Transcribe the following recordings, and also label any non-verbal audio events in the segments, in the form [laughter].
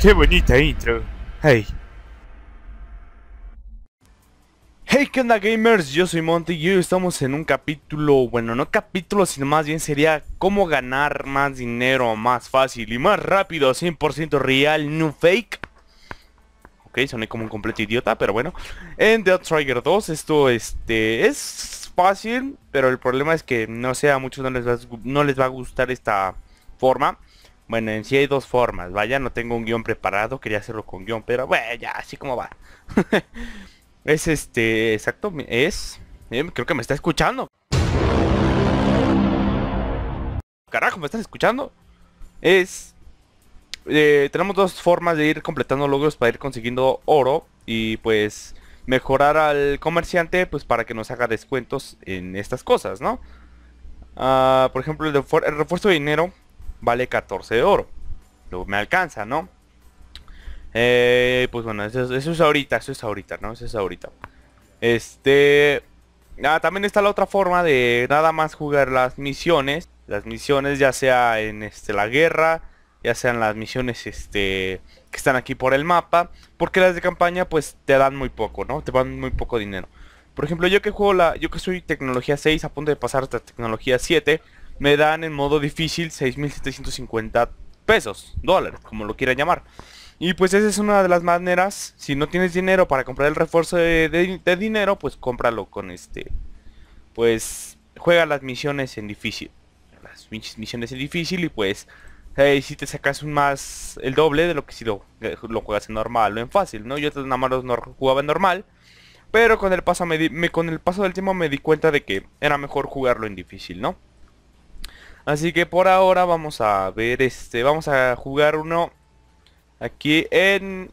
qué bonita intro. Hey. Hey, ¿qué onda gamers? Yo soy Monty y hoy estamos en un capítulo, bueno, no capítulo, sino más bien sería cómo ganar más dinero más fácil y más rápido, 100% real, no fake. Ok, soné como un completo idiota, pero bueno. En Death Trigger 2 esto este es fácil, pero el problema es que no sé, a muchos no les va, no les va a gustar esta forma. Bueno, en sí hay dos formas, vaya, no tengo un guión preparado, quería hacerlo con guión, pero bueno, ya, así como va. [laughs] es este, exacto, es... Eh, creo que me está escuchando. Carajo, ¿me estás escuchando? Es... Eh, tenemos dos formas de ir completando logros para ir consiguiendo oro y pues mejorar al comerciante pues para que nos haga descuentos en estas cosas, ¿no? Ah, por ejemplo, el refuerzo de dinero vale 14 de oro. Lo me alcanza, ¿no? Eh, pues bueno, eso, es ahorita, eso es ahorita, ¿no? Eso es ahorita. Este... Ah, también está la otra forma de nada más jugar las misiones. Las misiones ya sea en este, la guerra, ya sean las misiones este, que están aquí por el mapa. Porque las de campaña pues te dan muy poco, ¿no? Te dan muy poco dinero. Por ejemplo, yo que juego la... Yo que soy tecnología 6, a punto de pasar hasta tecnología 7 me dan en modo difícil 6.750 pesos, dólares, como lo quieran llamar. Y pues esa es una de las maneras, si no tienes dinero para comprar el refuerzo de, dinero, pues cómpralo con este. Pues juega las misiones en difícil. Las misiones en difícil y pues si te sacas un más el doble de lo que si lo, eh, lo juegas en normal o en fácil, ¿no? Yo nada más jugaba en normal. Pero con el, paso con el paso del tiempo me di cuenta de que era mejor jugarlo en difícil, ¿no? Así que por ahora vamos a ver este, vamos a jugar uno aquí en,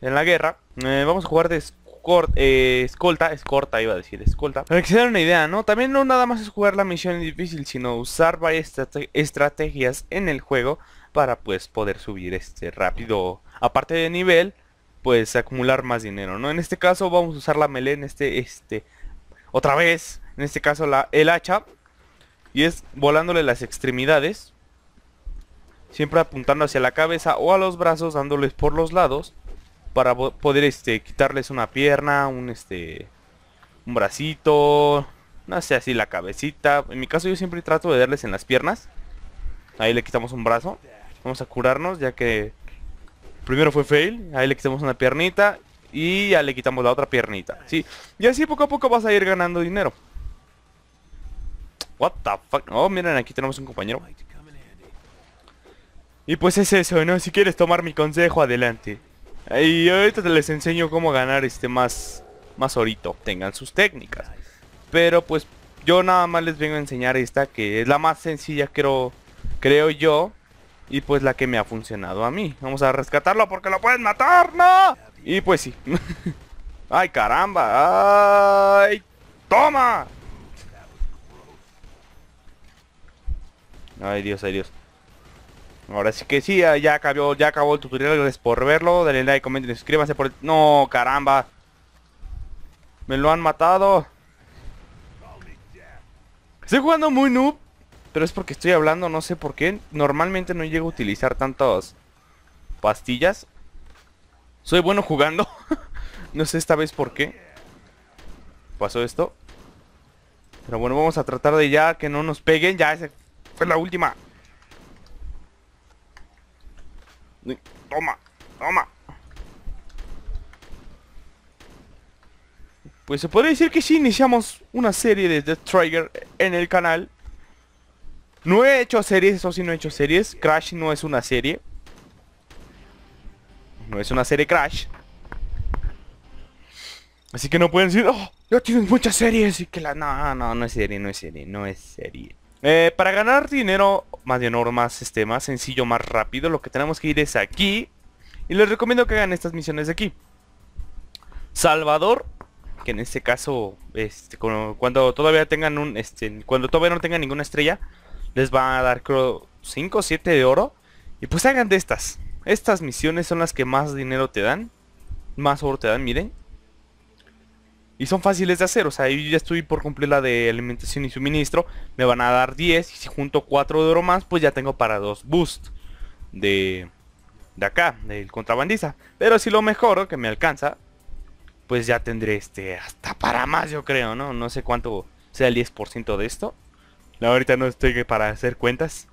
en la guerra. Eh, vamos a jugar de escort, eh, escolta, escorta iba a decir, escolta. Para que se den una idea, ¿no? También no nada más es jugar la misión difícil, sino usar varias estrategias en el juego para pues poder subir este rápido, aparte de nivel, pues acumular más dinero, ¿no? En este caso vamos a usar la melena, este, este, otra vez, en este caso la, el hacha y es volándole las extremidades. Siempre apuntando hacia la cabeza o a los brazos, dándoles por los lados. Para poder este, quitarles una pierna, un, este, un bracito, no sé, así la cabecita. En mi caso yo siempre trato de darles en las piernas. Ahí le quitamos un brazo. Vamos a curarnos ya que primero fue fail. Ahí le quitamos una piernita y ya le quitamos la otra piernita. Sí, y así poco a poco vas a ir ganando dinero. What the fuck. Oh, miren, aquí tenemos un compañero. Y pues es eso, ¿no? Si quieres tomar mi consejo, adelante. Y ahorita te les enseño cómo ganar este más... Más orito. Tengan sus técnicas. Pero pues yo nada más les vengo a enseñar esta que es la más sencilla, creo, creo yo. Y pues la que me ha funcionado a mí. Vamos a rescatarlo porque lo pueden matar, ¿no? Y pues sí. [laughs] ¡Ay, caramba! ¡Ay! ¡Toma! Ay Dios, ay Dios. Ahora sí que sí, ya acabó, ya acabó el tutorial. Gracias por verlo. Denle like, comenten, suscríbanse por No, caramba. Me lo han matado. Estoy jugando muy noob. Pero es porque estoy hablando, no sé por qué. Normalmente no llego a utilizar tantas pastillas. Soy bueno jugando. [laughs] no sé esta vez por qué. Pasó esto. Pero bueno, vamos a tratar de ya que no nos peguen. Ya ese fue la última. Toma, toma. Pues se podría decir que sí iniciamos una serie de Death Trigger en el canal. No he hecho series, eso sí no he hecho series. Crash no es una serie. No es una serie Crash. Así que no pueden decir, oh, ya tienes muchas series y que la... No, no, no es serie, no es serie, no es serie. Eh, para ganar dinero, más de oro, más, este, más sencillo, más rápido, lo que tenemos que ir es aquí. Y les recomiendo que hagan estas misiones de aquí. Salvador, que en este caso, este, cuando todavía tengan un, este, cuando todavía no tengan ninguna estrella, les va a dar creo 5 o 7 de oro. Y pues hagan de estas. Estas misiones son las que más dinero te dan. Más oro te dan, miren. Y son fáciles de hacer, o sea, yo ya estoy por cumplir la de alimentación y suministro. Me van a dar 10 y si junto 4 de oro más, pues ya tengo para dos boost de, de acá, del contrabandista. Pero si lo mejor que me alcanza, pues ya tendré este hasta para más, yo creo, ¿no? No sé cuánto sea el 10% de esto. ahorita no estoy para hacer cuentas.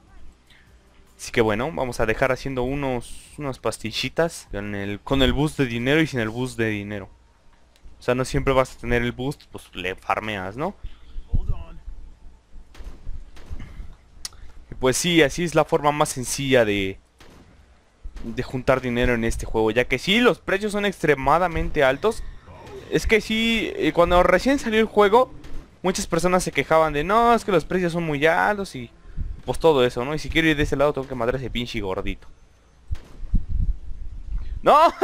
Así que bueno, vamos a dejar haciendo unos, unas pastillitas con el, con el de dinero y sin el boost de dinero. O sea, no siempre vas a tener el boost, pues le farmeas, ¿no? Y pues sí, así es la forma más sencilla de, de juntar dinero en este juego. Ya que sí, los precios son extremadamente altos. Es que sí, eh, cuando recién salió el juego, muchas personas se quejaban de no, es que los precios son muy altos y pues todo eso, ¿no? Y si quiero ir de ese lado tengo que matar a ese pinche gordito. ¡No! [laughs]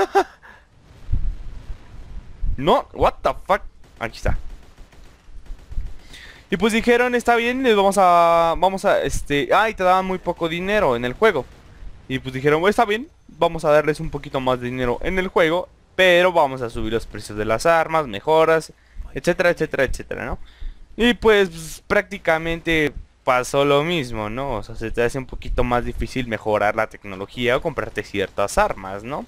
No, what the fuck. Aquí está. Y pues dijeron, está bien, les vamos a... Vamos a, este... Ay, te daban muy poco dinero en el juego. Y pues dijeron, pues está bien, vamos a darles un poquito más de dinero en el juego. Pero vamos a subir los precios de las armas, mejoras, etcétera, etcétera, etcétera, ¿no? Y pues, pues prácticamente pasó lo mismo, ¿no? O sea, se te hace un poquito más difícil mejorar la tecnología o comprarte ciertas armas, ¿no?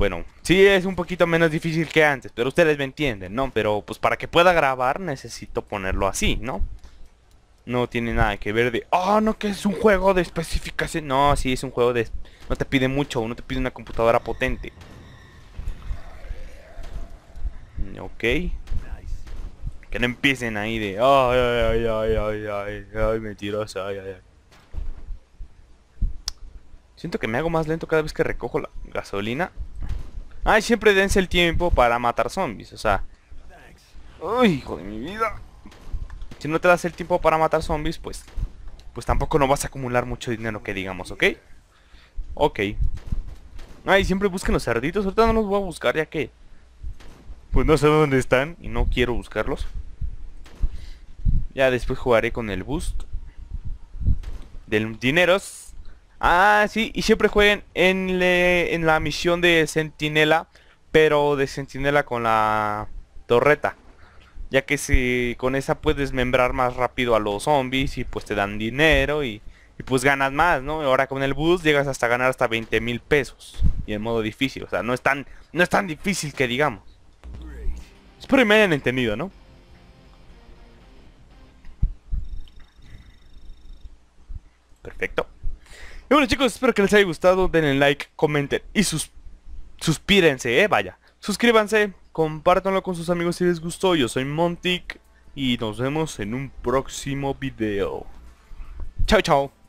bueno, sí es un poquito menos difícil que antes, pero ustedes me entienden, ¿no? Pero pues para que pueda grabar necesito ponerlo así, ¿no? No tiene nada que ver de, oh, no, que es un juego de especificación. No, sí es un juego de... No te pide mucho, no te pide una computadora potente. Mm, ok. Que no empiecen ahí de, ay, ay, ay, ay, ay, ay, ay, mentirosa, ay, ay, ay. Siento que me hago más lento cada vez que recojo la gasolina Ay, siempre dense el tiempo para matar zombies, o sea. Uy, hijo de mi vida. Si no te das el tiempo para matar zombies, pues pues tampoco no vas a acumular mucho dinero que digamos, ¿ok? Ok. Ay, siempre busquen los cerditos. Ahorita no los voy a buscar ya que... Pues no sé dónde están y no quiero buscarlos. Ya después jugaré con el boost. Del dineros. Ah, sí, y siempre jueguen en, la misión de Sentinela, pero de Sentinela con la torreta. Ya que si con esa puedes membrar más rápido a los zombies y pues te dan dinero y, pues ganas más, ¿no? Ahora con el bus llegas hasta ganar hasta 20 mil pesos. Y en modo difícil, o sea, no es tan, no es tan difícil que digamos. Espero que me hayan entendido, ¿no? Perfecto. Y bueno chicos, espero que les haya gustado, denle like, comenten y sus suspírense, eh, vaya. Suscríbanse, compártanlo con sus amigos si les gustó. Yo soy Montic y nos vemos en un próximo video. Chao, chao.